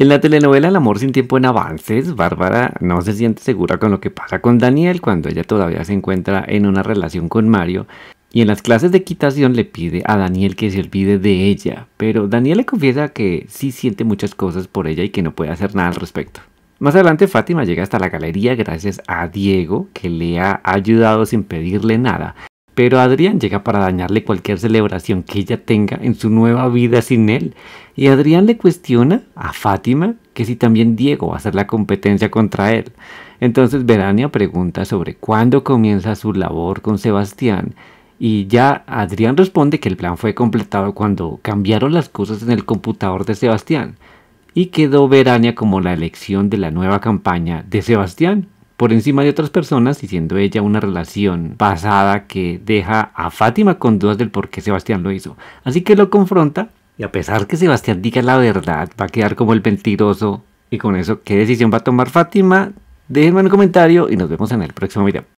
En la telenovela El amor sin tiempo en avances, Bárbara no se siente segura con lo que pasa con Daniel cuando ella todavía se encuentra en una relación con Mario. Y en las clases de quitación le pide a Daniel que se olvide de ella, pero Daniel le confiesa que sí siente muchas cosas por ella y que no puede hacer nada al respecto. Más adelante Fátima llega hasta la galería gracias a Diego, que le ha ayudado sin pedirle nada, pero Adrián llega para dañarle cualquier celebración que ella tenga en su nueva vida sin él. Y Adrián le cuestiona a Fátima que si también Diego va a hacer la competencia contra él. Entonces Verania pregunta sobre cuándo comienza su labor con Sebastián. Y ya Adrián responde que el plan fue completado cuando cambiaron las cosas en el computador de Sebastián. Y quedó Verania como la elección de la nueva campaña de Sebastián por encima de otras personas y siendo ella una relación pasada que deja a Fátima con dudas del por qué Sebastián lo hizo. Así que lo confronta y a pesar que Sebastián diga la verdad, va a quedar como el mentiroso. Y con eso, ¿qué decisión va a tomar Fátima? Déjenme un comentario y nos vemos en el próximo video.